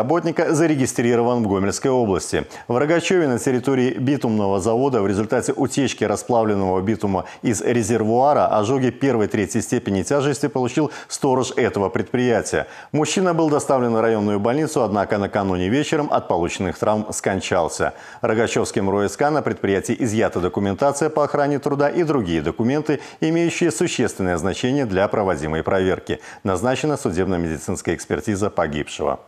Работника зарегистрирован в Гомельской области. В Рогачеве на территории битумного завода в результате утечки расплавленного битума из резервуара ожоги первой-третьей степени тяжести получил сторож этого предприятия. Мужчина был доставлен в районную больницу, однако накануне вечером от полученных травм скончался. Рогачевским РОСК на предприятии изъята документация по охране труда и другие документы, имеющие существенное значение для проводимой проверки. Назначена судебно-медицинская экспертиза погибшего.